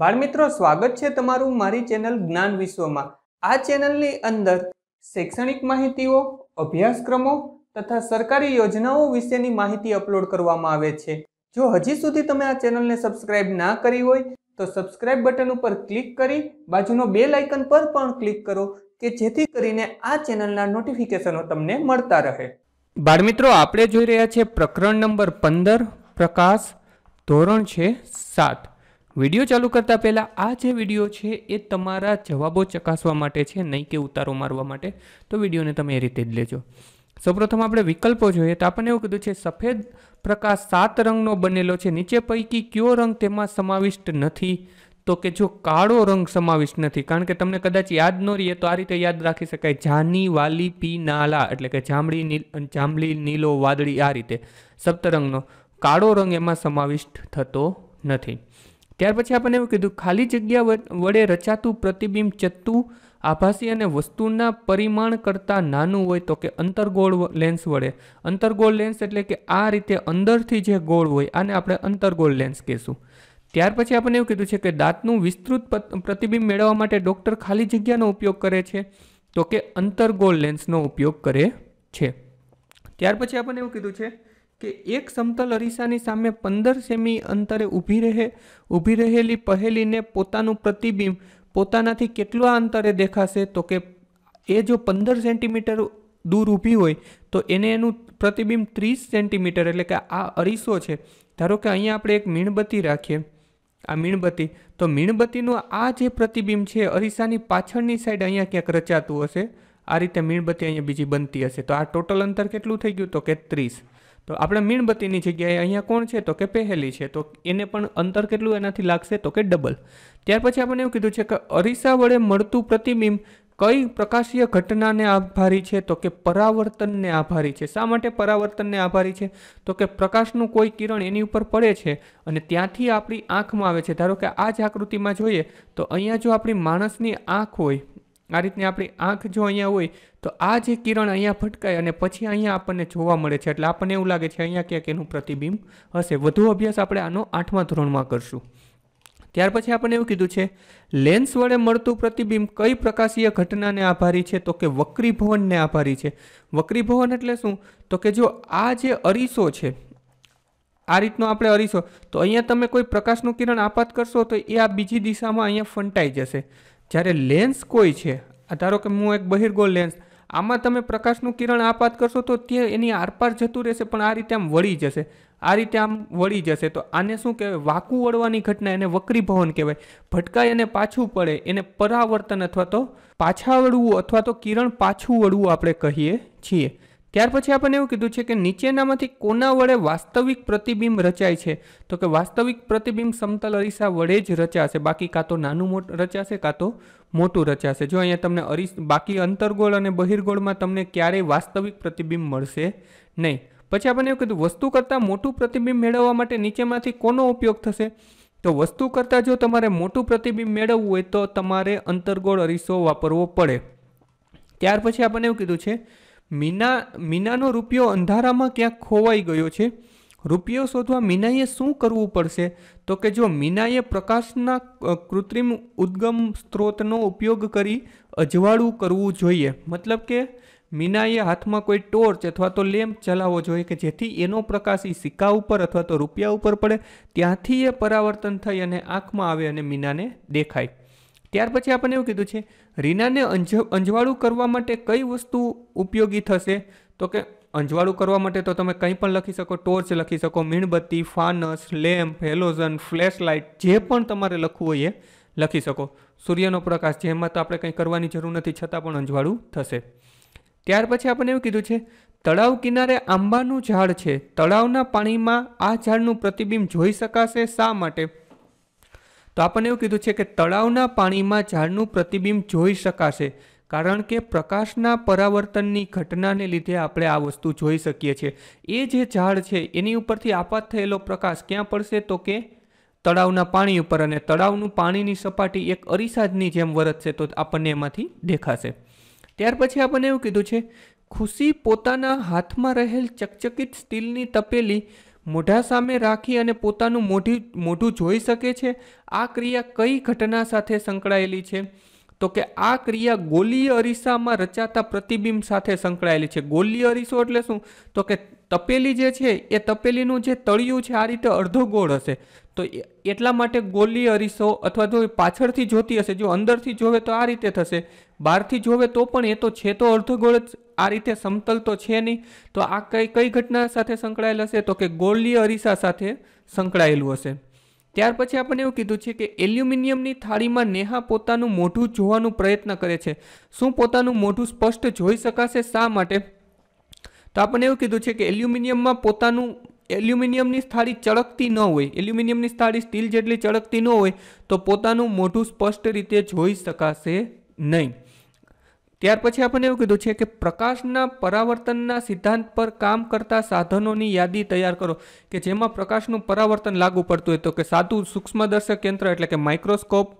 બાળમિત્રો સ્વાગત છે તમારું મારી ચેનલ જ્ઞાન વિશ્વમાં આ ચેનલની અંદર શૈક્ષણિક માહિતીઓ અભ્યાસક્રમો તથા સરકારી યોજનાઓ વિશેની માહિતી અપલોડ કરવામાં આવે છે જો હજી સુધી તમે આ ચેનલને સબસ્ક્રાઇબ ના કરી હોય તો સબસ્ક્રાઇબ બટન ઉપર ક્લિક કરી બાજુનો બે લાઇકન પર પણ ક્લિક કરો કે જેથી કરીને આ ચેનલના નોટિફિકેશનો તમને મળતા રહે બાળમિત્રો આપણે જોઈ રહ્યા છે પ્રકરણ નંબર પંદર પ્રકાશ ધોરણ છે સાત વિડીયો ચાલુ કરતાં પહેલાં આ જે વિડીયો છે એ તમારા જવાબો ચકાસવા માટે છે નહીં કે ઉતારો મારવા માટે તો વિડીયોને તમે એ રીતે જ લેજો સૌપ્રથમ આપણે વિકલ્પો જોઈએ તો આપણને એવું કીધું છે સફેદ પ્રકાશ સાત રંગનો બનેલો છે નીચે પૈકી કયો રંગ તેમાં સમાવિષ્ટ નથી તો કે જો કાળો રંગ સમાવિષ્ટ નથી કારણ કે તમને કદાચ યાદ ન રહીએ તો આ રીતે યાદ રાખી શકાય જાની વાલી પી નાલા એટલે કે જાંબળી જાંબલી નીલો વાદળી આ રીતે સપ્તરંગનો કાળો રંગ એમાં સમાવિષ્ટ થતો નથી ત્યાર પછી આપણને એવું કીધું ખાલી જગ્યા વડે રચાતું પ્રતિબિંબ ચત્તું આભાસી અને વસ્તુના પરિમાણ કરતાં નાનું હોય તો કે અંતરગોળ લેન્સ વડે અંતરગોળ લેન્સ એટલે કે આ રીતે અંદરથી જે ગોળ હોય આને આપણે અંતરગોળ લેન્સ કહેશું ત્યાર પછી આપણને એવું કીધું છે કે દાંતનું વિસ્તૃત પ્રતિબિંબ મેળવવા માટે ડૉક્ટર ખાલી જગ્યાનો ઉપયોગ કરે છે તો કે અંતરગોળ લેન્સનો ઉપયોગ કરે છે ત્યાર પછી આપણને એવું કીધું છે કે એક સમતલ અરીસાની સામે પંદર સેમી અંતરે ઊભી રહે ઊભી રહેલી પહેલીને પોતાનું પ્રતિબિંબ પોતાનાથી કેટલા અંતરે દેખાશે તો કે એ જો પંદર સેન્ટીમીટર દૂર ઊભી હોય તો એને એનું પ્રતિબિંબ ત્રીસ સેન્ટીમીટર એટલે કે આ અરીસો છે ધારો કે અહીંયા આપણે એક મીણબત્તી રાખીએ આ મીણબત્તી તો મીણબત્તીનું આ જે પ્રતિબિંબ છે અરીસાની પાછળની સાઈડ અહીંયા ક્યાંક રચાતું હશે આ રીતે મીણબત્તી અહીંયા બીજી બનતી હશે તો આ ટોટલ અંતર કેટલું થઈ ગયું તો કે ત્રીસ તો આપણે મીણબત્તીની જગ્યાએ અહીંયા કોણ છે તો કે પહેલી છે તો એને પણ અંતર કેટલું એનાથી લાગશે તો કે ડબલ ત્યાર પછી આપણને એવું કીધું છે કે અરીસા વડે મળતું પ્રતિબિંબ કઈ પ્રકાશીય ઘટનાને આભારી છે તો કે પરાવર્તનને આભારી છે શા માટે પરાવર્તનને આભારી છે તો કે પ્રકાશનું કોઈ કિરણ એની ઉપર પડે છે અને ત્યાંથી આપણી આંખમાં આવે છે ધારો કે આ જ આકૃતિમાં જોઈએ તો અહીંયા જો આપણી માણસની આંખ હોય આ રીતની આપણી આંખ જો અહીંયા હોય તો આ જે કિરણ અહીંયા ફટકાય અને પછી અહીંયા આપણને જોવા મળે છે એટલે આપણને એવું લાગે છે અહીંયા ક્યાંક એનું પ્રતિબિંબ હશે વધુ અભ્યાસ આપણે આનો આઠમા ધોરણમાં કરશું ત્યાર પછી આપણને એવું કીધું છે લેન્સ વડે મળતું પ્રતિબિંબ કઈ પ્રકાશીય ઘટનાને આભારી છે તો કે વક્રીભવનને આભારી છે વક્રીભવન એટલે શું તો કે જો આ જે અરીસો છે આ રીતનો આપણે અરીસો તો અહીંયા તમે કોઈ પ્રકાશનું કિરણ આપાત કરશો તો એ આ બીજી દિશામાં અહીંયા ફંટાઈ જશે જ્યારે લેન્સ કોઈ છે ધારો કે હું એક બહિર્ગો લેન્સ આમાં તમે પ્રકાશનું કિરણ આપાત કરશો તો તે એની આરપાર જતું રહેશે પણ આ રીતે આમ વળી જશે આ રીતે આમ વળી જશે તો આને શું કહેવાય વાકું વળવાની ઘટના એને વક્રીભવન કહેવાય ભટકાય એને પાછું પડે એને પરાવર્તન અથવા તો પાછા વળવું અથવા તો કિરણ પાછું વળવું આપણે કહીએ છીએ ત્યાર પછી આપણને એવું કીધું છે કે નીચેનામાંથી કોના વડે વાસ્તવિક પ્રતિબિંબ રચાય છે તો કે વાસ્તવિક પ્રતિબિંબ સમતલ અરીસા વડે જ રચાશે બાકી કાં તો નાનું મોટું રચાશે કાં તો મોટું રચાશે જો અહીંયા તમને અરીસ બાકી અંતર્ગોળ અને બહિર્ગોળમાં તમને ક્યારેય વાસ્તવિક પ્રતિબિંબ મળશે નહીં પછી આપણને એવું કીધું વસ્તુ કરતાં મોટું પ્રતિબિંબ મેળવવા માટે નીચેમાંથી કોનો ઉપયોગ થશે તો વસ્તુ કરતાં જો તમારે મોટું પ્રતિબિંબ મેળવવું હોય તો તમારે અંતર્ગોળ અરીસો વાપરવો પડે ત્યાર પછી આપણને એવું કીધું છે મીના મીનાનો રૂપિયો અંધારામાં ક્યાંક ખોવાઈ ગયો છે રૂપિયો શોધવા મીનાએ શું કરવું પડશે તો કે જો મીનાએ પ્રકાશના કૃત્રિમ ઉદ્ગમ સ્ત્રોતનો ઉપયોગ કરી અજવાળું કરવું જોઈએ મતલબ કે મીનાએ હાથમાં કોઈ ટોર્ચ અથવા તો લેમ્પ ચલાવવો જોઈએ કે જેથી એનો પ્રકાશ એ સિક્કા ઉપર અથવા તો રૂપિયા ઉપર પડે ત્યાંથી એ પરાવર્તન થઈ અને આંખમાં આવે અને મીનાને દેખાય ત્યાર પછી આપણને એવું કીધું છે રીનાને અંજ અંજવાળું કરવા માટે કઈ વસ્તુ ઉપયોગી થશે તો કે અંજવાળું કરવા માટે તો તમે કંઈ પણ લખી શકો ટોર્ચ લખી શકો મીણબત્તી ફાનસ લેમ્પ હેલોઝન ફ્લેશલાઇટ જે પણ તમારે લખવું હોય એ લખી શકો સૂર્યનો પ્રકાશ જેમાં તો આપણે કંઈ કરવાની જરૂર નથી છતાં પણ અંજવાળું થશે ત્યાર પછી આપણને એવું કીધું છે તળાવ કિનારે આંબાનું ઝાડ છે તળાવના પાણીમાં આ ઝાડનું પ્રતિબિંબ જોઈ શકાશે શા માટે તો આપણને એવું કીધું છે કે તળાવના પાણીમાં ઝાડનું પ્રતિબિંબ જોઈ શકાશે કારણ કે પ્રકાશના પરાવર્તનની ઘટનાને લીધે આપણે આ વસ્તુ જોઈ શકીએ છીએ એ જે ઝાડ છે એની ઉપરથી આપાત થયેલો પ્રકાશ ક્યાં પડશે તો કે તળાવના પાણી ઉપર અને તળાવનું પાણીની સપાટી એક અરીસાદની જેમ વરતશે તો આપણને એમાંથી દેખાશે ત્યાર પછી આપણને એવું કીધું છે ખુશી પોતાના હાથમાં રહેલ ચકચકિત સ્ટીલની તપેલી મોઢા સામે રાખી અને પોતાનું મોઢી મોઢું જોઈ શકે છે આ ક્રિયા કઈ ઘટના સાથે સંકળાયેલી છે તો કે આ ક્રિયા ગોલીય અરીસામાં રચાતા પ્રતિબિંબ સાથે સંકળાયેલી છે ગોલીય અરીસો એટલે શું તો કે તપેલી જે છે એ તપેલીનું જે તળિયું છે આ રીતે અડધો ગોળ હશે તો એટલા માટે ગોલી અરીસો અથવા જો પાછળથી જોતી હશે જો અંદરથી જોવે તો આ રીતે થશે બહારથી જોવે તો પણ એ તો છે તો અડધો ગોળ જ આ રીતે સમતલ તો છે નહીં તો આ કઈ કઈ ઘટના સાથે સંકળાયેલ હશે તો કે ગોળીય અરીસા સાથે સંકળાયેલું હશે ત્યાર પછી આપણને એવું કીધું છે કે એલ્યુમિનિયમની થાળીમાં નેહા પોતાનું મોઢું જોવાનું પ્રયત્ન કરે છે શું પોતાનું મોઢું સ્પષ્ટ જોઈ શકાશે શા માટે તો આપણને એવું કીધું છે કે એલ્યુમિનિયમમાં પોતાનું એલ્યુમિનિયમની થાળી ચળકતી ન હોય એલ્યુમિનિયમની થાળી સ્ટીલ જેટલી ચળકતી ન હોય તો પોતાનું મોઢું સ્પષ્ટ રીતે જોઈ શકાશે નહીં ત્યાર પછી આપણને એવું કીધું છે કે પ્રકાશના પરાવર્તનના સિદ્ધાંત પર કામ કરતા સાધનોની યાદી તૈયાર કરો કે જેમાં પ્રકાશનું પરાવર્તન લાગુ પડતું હોય તો કે સાદું સૂક્ષ્મદર્શક યંત્ર એટલે કે microscope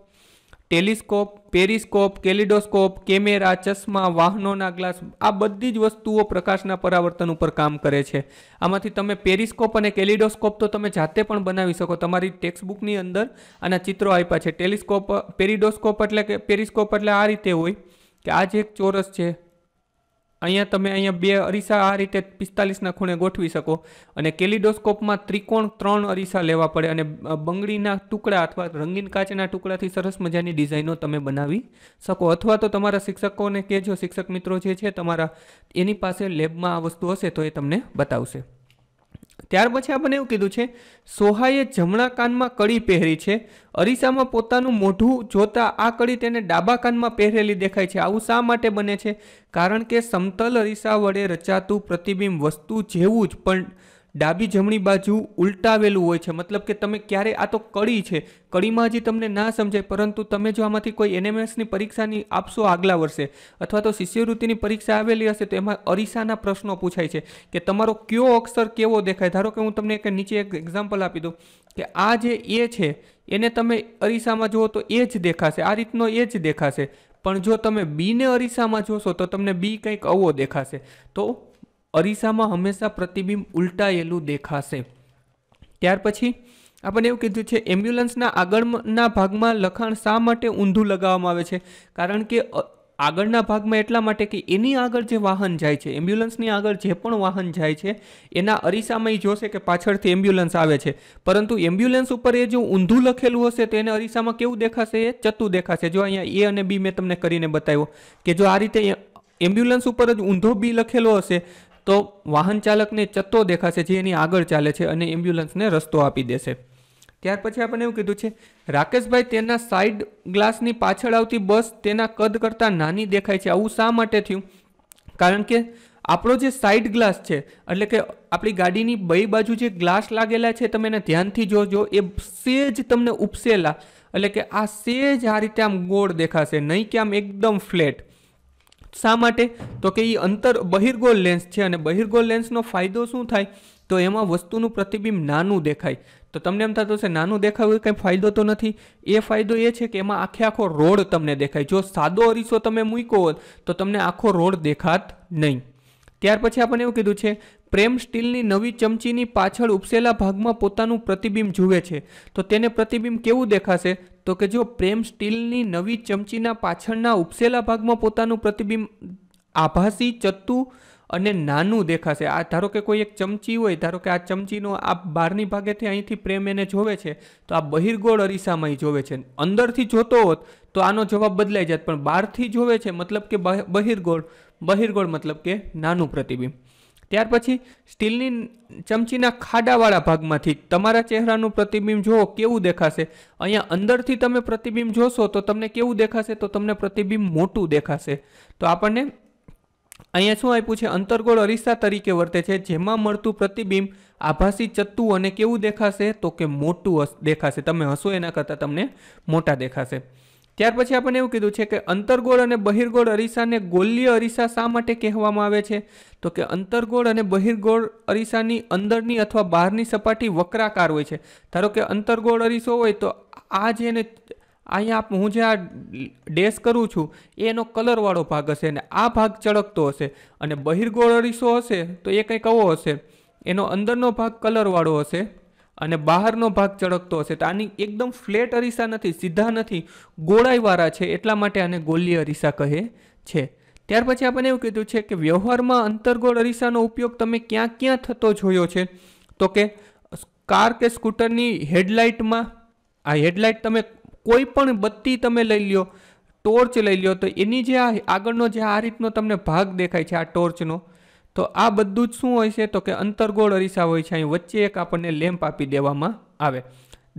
telescope periscope kaleidoscope camera ચશ્મા વાહનોના ગ્લાસ આ બધી જ વસ્તુઓ પ્રકાશના પરાવર્તન ઉપર કામ કરે છે આમાંથી તમે પેરિસ્કોપ અને કેલિડોસ્કોપ તો તમે જાતે પણ બનાવી શકો તમારી ટેક્સ્ટબુકની અંદર આના ચિત્રો આપ્યા છે ટેલિસ્કોપ પેરિડોસ્કોપ એટલે કે પેરિસ્કોપ એટલે આ રીતે હોય કે આ જે એક ચોરસ છે અહીંયા તમે અહીંયા બે અરીસા આ રીતે પિસ્તાલીસના ખૂણે ગોઠવી શકો અને કેલિડોસ્કોપમાં ત્રિકોણ ત્રણ અરીસા લેવા પડે અને બંગડીના ટુકડા અથવા રંગીન કાચના ટુકડાથી સરસ મજાની ડિઝાઇનો તમે બનાવી શકો અથવા તો તમારા શિક્ષકોને કહેજો શિક્ષક મિત્રો જે છે તમારા એની પાસે લેબમાં આ વસ્તુ હશે તો એ તમને બતાવશે ત્યાર પછી આપણને એવું કીધું છે સોહાએ જમણા કાનમાં કડી પહેરી છે અરીસામાં પોતાનું મોઢું જોતા આ કડી તેને ડાબા કાનમાં પહેરેલી દેખાય છે આવું શા માટે બને છે કારણ કે સમતલ અરીસા વડે રચાતું પ્રતિબિંબ વસ્તુ જેવું જ પણ ડાબી જમણી બાજુ ઉલટાવેલું હોય છે મતલબ કે તમે ક્યારે આ તો કડી છે કડીમાં હજી તમને ના સમજાય પરંતુ તમે જો આમાંથી કોઈ એનએમએસની પરીક્ષાની આપશો આગલા વર્ષે અથવા તો શિષ્યવૃત્તિની પરીક્ષા આવેલી હશે તો એમાં અરીસાના પ્રશ્નો પૂછાય છે કે તમારો કયો અક્ષર કેવો દેખાય ધારો કે હું તમને એક નીચે એક એક્ઝામ્પલ આપી દઉં કે આ જે એ છે એને તમે અરીસામાં જુઓ તો એ જ દેખાશે આ રીતનો એ જ દેખાશે પણ જો તમે બીને અરીસામાં જોશો તો તમને બી કંઈક આવો દેખાશે તો અરીસામાં હંમેશા પ્રતિબિંબ ઉલટાયેલું દેખાશે ત્યાર પછી આપણને એવું કીધું છે એમ્બ્યુલન્સના આગળના ભાગમાં લખાણ શા માટે ઊંધું લગાવવામાં આવે છે કારણ કે આગળના ભાગમાં એટલા માટે કે એની આગળ જે વાહન જાય છે એમ્બ્યુલન્સની આગળ જે પણ વાહન જાય છે એના અરીસામાં એ જોશે કે પાછળથી એમ્બ્યુલન્સ આવે છે પરંતુ એમ્બ્યુલન્સ ઉપર એ જો ઊંધું લખેલું હશે તો એને અરીસામાં કેવું દેખાશે એ ચતું દેખાશે જો અહીંયા એ અને બી મેં તમને કરીને બતાવ્યો કે જો આ રીતે એમ્બ્યુલન્સ ઉપર જ ઊંધો બી લખેલો હશે તો વાહન ચાલકને ચત્તો દેખાશે જે એની આગળ ચાલે છે અને એમ્બ્યુલન્સને રસ્તો આપી દેશે ત્યાર પછી આપણે એવું કીધું છે રાકેશભાઈ તેના સાઈડ ગ્લાસની પાછળ આવતી બસ તેના કદ કરતાં નાની દેખાય છે આવું શા માટે થયું કારણ કે આપણો જે સાઈડ ગ્લાસ છે એટલે કે આપણી ગાડીની બે બાજુ જે ગ્લાસ લાગેલા છે તમે એને ધ્યાનથી જોજો એ સેજ તમને ઉપસેલા એટલે કે આ સેજ આ રીતે આમ ગોળ દેખાશે નહીં કે આમ એકદમ ફ્લેટ શા માટે તો કે એ અંતર બહિર્ગોળ લેન્સ છે અને બહિર્ગોળ લેન્સનો ફાયદો શું થાય તો એમાં વસ્તુનું પ્રતિબિંબ નાનું દેખાય તો તમને એમ થતું હશે નાનું દેખાય એવું કંઈ ફાયદો તો નથી એ ફાયદો એ છે કે એમાં આખે આખો રોડ તમને દેખાય જો સાદો અરીસો તમે મૂક્યો હોત તો તમને આખો રોડ દેખાત નહીં ત્યાર પછી આપણને એવું કીધું છે પ્રેમ સ્ટીલની નવી ચમચીની પાછળ ઉપસેલા ભાગમાં પોતાનું પ્રતિબિંબ જુએ છે તો તેને પ્રતિબિંબ કેવું દેખાશે તો કે જો પ્રેમ સ્ટીલની નવી ચમચીના પાછળના ઉપસેલા ભાગમાં પોતાનું પ્રતિબિંબ આભાસી ચત્તું અને નાનું દેખાશે આ ધારો કે કોઈ એક ચમચી હોય ધારો કે આ ચમચીનો આ બહારની ભાગેથી અહીંથી પ્રેમ એને જોવે છે તો આ બહિર્ગોળ અરીસામાં જોવે છે અંદરથી જોતો હોત તો આનો જવાબ બદલાઈ જાત પણ બહારથી જોવે છે મતલબ કે બહિર્ગોળ બહિર્ગોળ મતલબ કે નાનું પ્રતિબિંબ ત્યાર પછી સ્ટીલની ચમચીના ખાડાવાળા ભાગમાંથી તમારા ચહેરાનું પ્રતિબિંબ જોવો કેવું દેખાશે અહીંયા અંદરથી તમે પ્રતિબિંબ જોશો તો તમને કેવું દેખાશે તો તમને પ્રતિબિંબ મોટું દેખાશે તો આપણને અહીંયા શું આપ્યું છે અંતરગોળ અરીસા તરીકે વર્તે છે જેમાં મળતું પ્રતિબિંબ આભાસી ચત્તું અને કેવું દેખાશે તો કે મોટું દેખાશે તમે હસો એના કરતાં તમને મોટા દેખાશે ત્યાર પછી આપણને એવું કીધું છે કે અંતરગોળ અને બહિર્ગોળ અરીસાને ગોલીય અરીસા શા માટે કહેવામાં આવે છે તો કે અંતરગોળ અને બહિર્ગોળ અરીસાની અંદરની અથવા બહારની સપાટી વક્રાકાર હોય છે ધારો કે અંતરગોળ અરીસો હોય તો આ જે જેને અહીંયા હું જે આ ડેશ કરું છું એનો કલરવાળો ભાગ હશે અને આ ભાગ ચળકતો હશે અને બહિર્ગોળ અરીસો હશે તો એ કંઈક આવો હશે એનો અંદરનો ભાગ કલરવાળો હશે અને બહારનો ભાગ ચળકતો હશે તો આની એકદમ ફ્લેટ અરીસા નથી સીધા નથી ગોળાઈવાળા છે એટલા માટે આને ગોલીય અરીસા કહે છે ત્યાર પછી આપણે એવું કીધું છે કે વ્યવહારમાં અંતર્ગોળ અરીસાનો ઉપયોગ તમે ક્યાં ક્યાં થતો જોયો છે તો કે કાર કે સ્કૂટરની હેડલાઇટમાં આ હેડલાઇટ તમે કોઈ પણ બત્તી તમે લઈ લ્યો ટોર્ચ લઈ લ્યો તો એની જે આ આગળનો જે આ રીતનો તમને ભાગ દેખાય છે આ ટોર્ચનો તો આ બધું જ શું હોય છે તો કે અંતરગોળ અરીસા હોય છે અહીં વચ્ચે એક આપણને લેમ્પ આપી દેવામાં આવે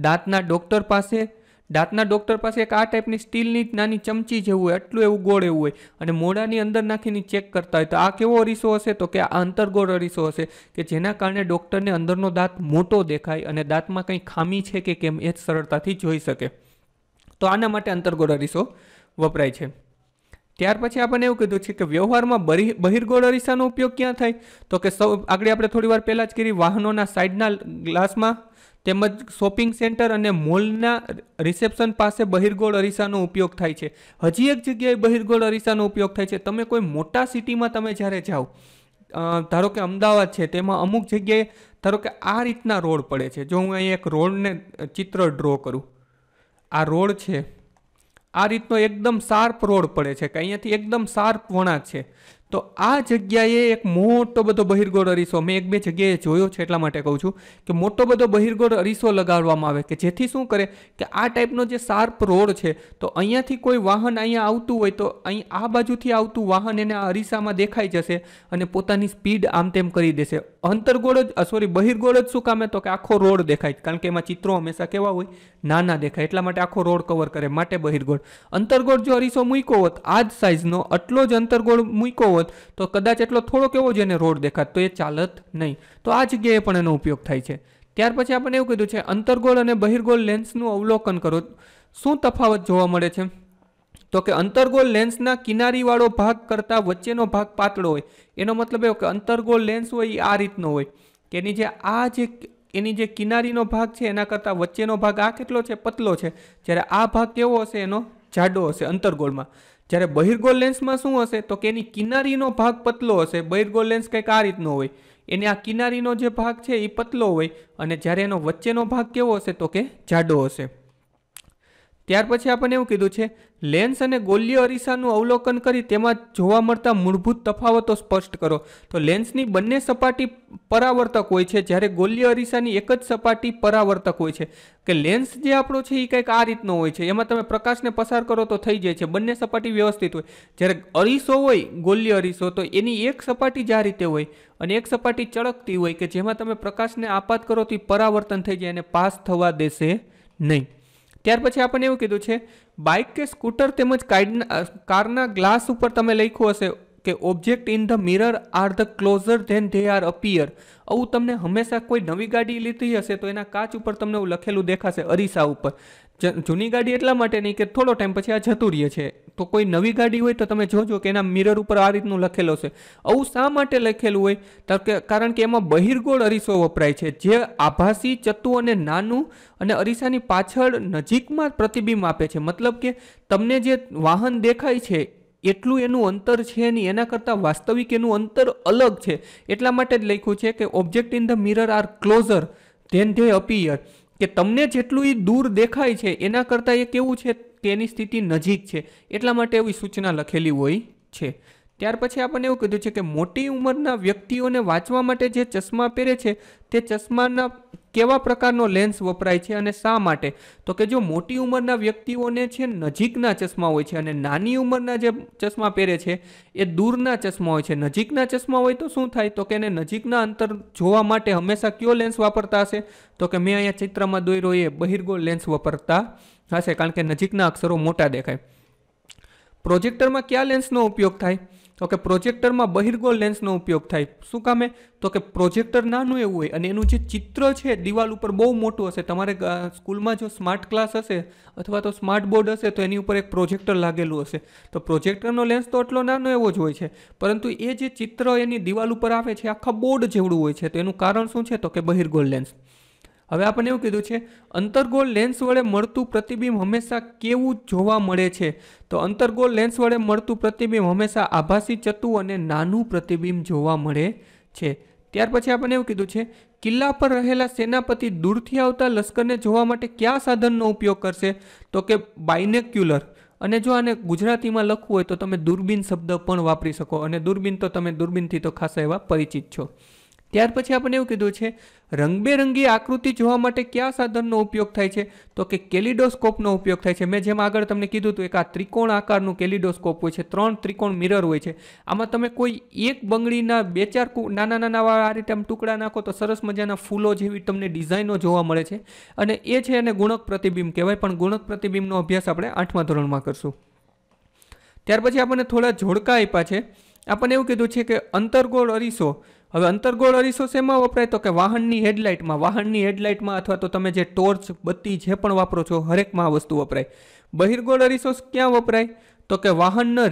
દાંતના ડૉક્ટર પાસે દાંતના ડૉક્ટર પાસે એક આ ટાઈપની સ્ટીલની નાની ચમચી જેવું હોય એટલું એવું ગોળ એવું હોય અને મોડાની અંદર નાખીને ચેક કરતા હોય તો આ કેવો અરીસો હશે તો કે આ અંતરગોળ અરીસો હશે કે જેના કારણે ડૉક્ટરને અંદરનો દાંત મોટો દેખાય અને દાંતમાં કંઈ ખામી છે કે કેમ એ જ સરળતાથી જોઈ શકે તો આના માટે અંતરગોળ અરીસો વપરાય છે ત્યાર પછી આપણને એવું કીધું છે કે વ્યવહારમાં બહિર્ગોળ અરીસાનો ઉપયોગ ક્યાં થાય તો કે સૌ આગળ આપણે થોડી વાર પહેલાં જ કરી વાહનોના સાઇડના ગ્લાસમાં તેમજ શોપિંગ સેન્ટર અને મોલના રિસેપ્શન પાસે બહિર્ગોળ અરીસાનો ઉપયોગ થાય છે હજી એક જગ્યાએ બહિર્ગોળ અરીસાનો ઉપયોગ થાય છે તમે કોઈ મોટા સિટીમાં તમે જ્યારે જાઓ ધારો કે અમદાવાદ છે તેમાં અમુક જગ્યાએ ધારો કે આ રીતના રોડ પડે છે જો હું અહીં એક રોડને ચિત્ર ડ્રો કરું આ રોડ છે આ રીતનો એકદમ શાર્પ રોડ પડે છે કે અહીંયાથી એકદમ શાર્પ વણાટ છે તો આ જગ્યાએ એક મોટો બધો બહિર્ગોળ અરીસો મેં એક બે જગ્યાએ જોયો છે એટલા માટે કહું છું કે મોટો બધો બહિર્ગોળ અરીસો લગાડવામાં આવે કે જેથી શું કરે કે આ ટાઈપનો જે શાર્પ રોડ છે તો અહીંયાથી કોઈ વાહન અહીંયા આવતું હોય તો અહીં આ બાજુથી આવતું વાહન એને આ અરીસામાં દેખાઈ જશે અને પોતાની સ્પીડ આમ તેમ કરી દેશે અંતરગોળ જ સોરી બહિર્ગોળ જ શું કામે તો કે આખો રોડ દેખાય કારણ કે એમાં ચિત્રો હંમેશા કેવા હોય નાના દેખાય એટલા માટે આખો રોડ કવર કરે માટે બહિર્ગોળ અંતરગોળ જો અરીસો મૂક્યો હોત આ જ સાઇઝનો આટલો જ અંતરગોળ મૂક્યો હોત હોત તો કદાચ એટલો થોડોક એવો જ એને રોડ દેખાત તો એ ચાલત નહીં તો આ જગ્યાએ પણ એનો ઉપયોગ થાય છે ત્યાર પછી આપણે એવું કીધું છે અંતર્ગોળ અને બહિર્ગોળ લેન્સનું અવલોકન કરો શું તફાવત જોવા મળે છે તો કે અંતર્ગોળ લેન્સના કિનારીવાળો ભાગ કરતાં વચ્ચેનો ભાગ પાતળો હોય એનો મતલબ એવો કે અંતર્ગોળ લેન્સ હોય એ આ રીતનો હોય કે એની જે આ જે એની જે કિનારીનો ભાગ છે એના કરતાં વચ્ચેનો ભાગ આ કેટલો છે પતલો છે જ્યારે આ ભાગ કેવો હશે એનો જાડો હશે અંતર્ગોળમાં જ્યારે બહિર્ગોળ લેન્સમાં શું હશે તો કે એની કિનારીનો ભાગ પતલો હશે બહિર્ગોલ લેન્સ કંઈક આ રીતનો હોય એને આ કિનારીનો જે ભાગ છે એ પતલો હોય અને જ્યારે એનો વચ્ચેનો ભાગ કેવો હશે તો કે જાડો હશે ત્યાર પછી આપણને એવું કીધું છે લેન્સ અને ગોલ્ય અરીસાનું અવલોકન કરી તેમાં જોવા મળતા મૂળભૂત તફાવતો સ્પષ્ટ કરો તો લેન્સની બંને સપાટી પરાવર્તક હોય છે જ્યારે ગોલીય અરીસાની એક જ સપાટી પરાવર્તક હોય છે કે લેન્સ જે આપણો છે એ કંઈક આ રીતનો હોય છે એમાં તમે પ્રકાશને પસાર કરો તો થઈ જાય છે બંને સપાટી વ્યવસ્થિત હોય જ્યારે અરીસો હોય ગોલ્ય અરીસો તો એની એક સપાટી જ આ રીતે હોય અને એક સપાટી ચળકતી હોય કે જેમાં તમે પ્રકાશને આપાત કરો તો પરાવર્તન થઈ જાય અને પાસ થવા દેશે નહીં ત્યાર પછી આપણને એવું કીધું છે બાઇક કે સ્કૂટર તેમજ કારના ગ્લાસ ઉપર તમે લખ્યું હશે કે object in the mirror are the closer then they are appear આવું તમને હંમેશા કોઈ નવી ગાડી લીધી હશે તો એના કાચ ઉપર તમને એવું લખેલું દેખાશે અરીસા ઉપર જૂની ગાડી એટલા માટે નહીં કે થોડો ટાઈમ પછી આ જતું રહીએ છે તો કોઈ નવી ગાડી હોય તો તમે જોજો કે એના મિરર ઉપર આ રીતનું લખેલો છે આવું શા માટે લખેલું હોય તો કે કારણ કે એમાં બહિર્ગોળ અરીસો વપરાય છે જે આભાસી ચત્તું અને નાનું અને અરીસાની પાછળ નજીકમાં પ્રતિબિંબ આપે છે મતલબ કે તમને જે વાહન દેખાય છે એટલું એનું અંતર છે નહીં એના કરતાં વાસ્તવિક એનું અંતર અલગ છે એટલા માટે જ લખ્યું છે કે object in the mirror are closer then they appear કે તમને જેટલું એ દૂર દેખાય છે એના કરતાં એ કેવું છે કે એની સ્થિતિ નજીક છે એટલા માટે એવી સૂચના લખેલી હોય છે ત્યાર પછી આપણને એવું કીધું છે કે મોટી ઉંમરના વ્યક્તિઓને વાંચવા માટે જે ચશ્મા પહેરે છે તે ચશ્માના કેવા પ્રકારનો લેન્સ વપરાય છે અને શા માટે તો કે જો મોટી ઉંમરના વ્યક્તિઓને છે નજીકના ચશ્મા હોય છે અને નાની ઉંમરના જે ચશ્મા પહેરે છે એ દૂરના ચશ્મા હોય છે નજીકના ચશ્મા હોય તો શું થાય તો કે એને નજીકના અંતર જોવા માટે હંમેશા કયો લેન્સ વાપરતા હશે તો કે મેં અહીંયા ચિત્રમાં દોર્યો એ બહિર્ગો લેન્સ વપરાતા હશે કારણ કે નજીકના અક્ષરો મોટા દેખાય પ્રોજેક્ટરમાં કયા લેન્સનો ઉપયોગ થાય તો કે પ્રોજેક્ટરમાં બહિર્ગોળ લેન્સનો ઉપયોગ થાય શું કામે તો કે પ્રોજેક્ટર નાનું એવું હોય અને એનું જે ચિત્ર છે દિવાલ ઉપર બહુ મોટું હશે તમારે સ્કૂલમાં જો સ્માર્ટ ક્લાસ હશે અથવા તો સ્માર્ટ બોર્ડ હશે તો એની ઉપર એક પ્રોજેક્ટર લાગેલું હશે તો પ્રોજેક્ટરનો લેન્સ તો એટલો નાનો એવો જ હોય છે પરંતુ એ જે ચિત્ર એની દિવાલ ઉપર આવે છે આખા બોર્ડ જેવડું હોય છે તો એનું કારણ શું છે તો કે બહિર્ગોલ લેન્સ હવે આપણને એવું કીધું છે અંતરગોળ લેન્સ વડે મળતું પ્રતિબિંબ હંમેશા કેવું જોવા મળે છે તો અંતરગોળ લેન્સ વડે મળતું પ્રતિબિંબ હંમેશા આભાસી ચતું અને નાનું પ્રતિબિંબ જોવા મળે છે ત્યાર પછી આપણને એવું કીધું છે કિલ્લા પર રહેલા સેનાપતિ દૂરથી આવતા લશ્કરને જોવા માટે કયા સાધનનો ઉપયોગ કરશે તો કે બાયનેક્યુલર અને જો આને ગુજરાતીમાં લખવું હોય તો તમે દૂરબીન શબ્દ પણ વાપરી શકો અને દૂરબીન તો તમે દૂરબીનથી તો ખાસા એવા પરિચિત છો ત્યાર પછી આપણે એવું કીધું છે રંગબેરંગી આકૃતિ જોવા માટે કયા સાધનનો ઉપયોગ થાય છે તો કે કેલિડોસ્કોપનો ઉપયોગ થાય છે મેં જેમ આગળ તમને કીધું હતું એક આ ત્રિકોણ આકારનું કેલિડોસ્કોપ હોય છે ત્રણ ત્રિકોણ મિરર હોય છે આમાં તમે કોઈ એક બંગડીના બે ચાર નાના નાના આ રીતે આમ ટુકડા નાખો તો સરસ મજાના ફૂલો જેવી તમને ડિઝાઇનો જોવા મળે છે અને એ છે એને ગુણક પ્રતિબિંબ કહેવાય પણ ગુણક પ્રતિબિંબનો અભ્યાસ આપણે આઠમા ધોરણમાં કરશું ત્યાર પછી આપણને થોડા જોડકા આપ્યા છે આપણને એવું કીધું છે કે અંતરગોળ અરીસો હવે અંતર્ગોળ અરીસો શેમાં વપરાય તો કે વાહનની હેડલાઇટમાં વાહનની હેડલાઇટમાં અથવા તો તમે જે ટોર્ચ બત્તી જે પણ વાપરો છો હરેકમાં આ વસ્તુ વપરાય બહિર્ગોળ અરીસો ક્યાં વપરાય તો કે વાહનના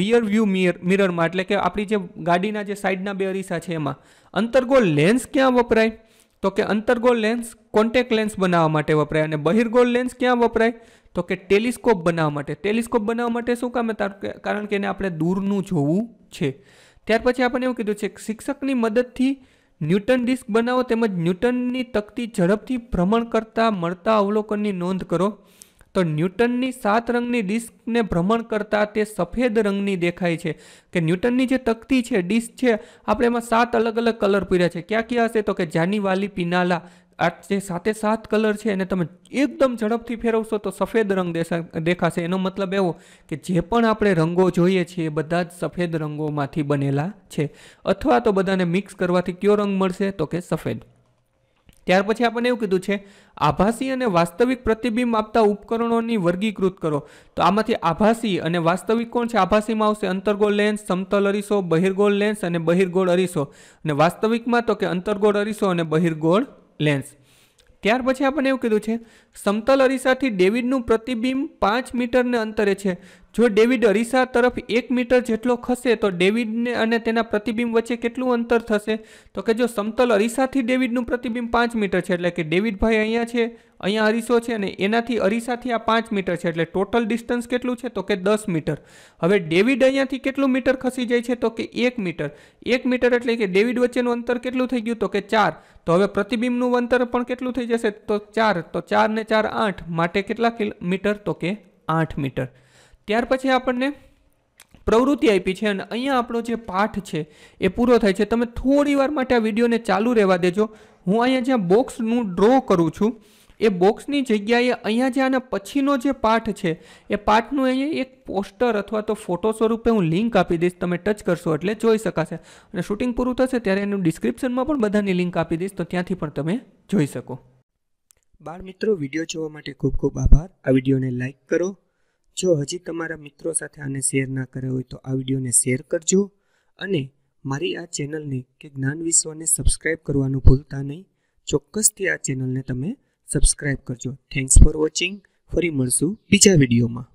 રિયર વ્યૂ મિરર મિરરમાં એટલે કે આપણી જે ગાડીના જે સાઈડના બે અરીસા છે એમાં અંતર્ગોળ લેન્સ ક્યાં વપરાય તો કે અંતર્ગોળ લેન્સ કોન્ટેક લેન્સ બનાવવા માટે વપરાય અને બહિર્ગોળ લેન્સ ક્યાં વપરાય તો કે ટેલિસ્કોપ બનાવવા માટે ટેલિસ્કોપ બનાવવા માટે શું કામ કારણ કે એને આપણે દૂરનું જોવું છે ત્યાર પછી આપણને એવું કીધું છે શિક્ષકની મદદથી ન્યૂટન ડિસ્ક બનાવો તેમજ ન્યૂટનની તકતી ઝડપથી ભ્રમણ કરતા મળતા અવલોકનની નોંધ કરો તો ન્યૂટનની સાત રંગની ડિસ્કને ભ્રમણ કરતાં તે સફેદ રંગની દેખાય છે કે ન્યૂટનની જે તકતી છે ડિસ્ક છે આપણે એમાં સાત અલગ અલગ કલર પૂર્યા છે ક્યાં ક્યાં હશે તો કે જાની વાલી પિનાલા આ જે સાતે સાત કલર છે એને તમે એકદમ ઝડપથી ફેરવશો તો સફેદ રંગ દેખાશે એનો મતલબ એવો કે જે પણ આપણે રંગો જોઈએ છીએ બધા જ સફેદ રંગોમાંથી બનેલા છે અથવા તો બધાને મિક્સ કરવાથી કયો રંગ મળશે તો કે સફેદ ત્યાર પછી આપણને એવું કીધું છે આભાસી અને વાસ્તવિક પ્રતિબિંબ આપતા ઉપકરણોની વર્ગીકૃત કરો તો આમાંથી આભાસી અને વાસ્તવિક કોણ છે આભાસીમાં આવશે અંતરગોળ લેન્સ સમતલ અરીસો બહિર્ગોળ લેન્સ અને બહિર્ગોળ અરીસો અને વાસ્તવિકમાં તો કે અંતરગોળ અરીસો અને બહિર્ગોળ લેન્સ ત્યાર પછી આપણને એવું કીધું છે સમતલ અરીસાથી ડેવિડનું પ્રતિબિંબ પાંચ મીટરને અંતરે છે જો ડેવિડ અરીસા તરફ એક મીટર જેટલો ખસે તો ડેવિડને અને તેના પ્રતિબિંબ વચ્ચે કેટલું અંતર થશે તો કે જો સમતલ અરીસાથી ડેવિડનું પ્રતિબિંબ પાંચ મીટર છે એટલે કે ડેવિડભાઈ અહીંયા છે અહીંયા અરીસો છે અને એનાથી અરીસાથી આ પાંચ મીટર છે એટલે ટોટલ ડિસ્ટન્સ કેટલું છે તો કે દસ મીટર હવે ડેવિડ અહીંયાથી કેટલું મીટર ખસી જાય છે તો કે એક મીટર એક મીટર એટલે કે ડેવિડ વચ્ચેનું અંતર કેટલું થઈ ગયું તો કે ચાર તો હવે પ્રતિબિંબનું અંતર પણ કેટલું થઈ જશે તો ચાર તો ચાર ને ચાર આઠ માટે કેટલા મીટર તો કે આઠ મીટર ત્યાર પછી આપણને પ્રવૃત્તિ આપી છે અને અહીંયા આપણો જે પાઠ છે એ પૂરો થાય છે તમે થોડી વાર માટે આ વિડીયોને ચાલુ રહેવા દેજો હું અહીંયા જ્યાં બોક્સનું ડ્રો કરું છું એ બોક્સની જગ્યાએ અહીંયા જે આના પછીનો જે પાઠ છે એ પાઠનું અહીંયા એક પોસ્ટર અથવા તો ફોટો સ્વરૂપે હું લિંક આપી દઈશ તમે ટચ કરશો એટલે જોઈ શકાશે અને શૂટિંગ પૂરું થશે ત્યારે એનું ડિસ્ક્રિપ્શનમાં પણ બધાની લિંક આપી દઈશ તો ત્યાંથી પણ તમે જોઈ શકો બાળ મિત્રો વિડીયો જોવા માટે ખૂબ ખૂબ આભાર આ વિડીયોને લાઇક કરો જો હજી તમારા મિત્રો સાથે આને શેર ના કર્યા હોય તો આ વિડીયોને શેર કરજો અને મારી આ ચેનલને કે જ્ઞાન વિશ્વને સબસ્ક્રાઇબ કરવાનું ભૂલતા નહીં ચોક્કસથી આ ચેનલને તમે સબસ્ક્રાઇબ કરજો થેન્ક્સ ફોર વોચિંગ ફરી મળશું બીજા વિડીયોમાં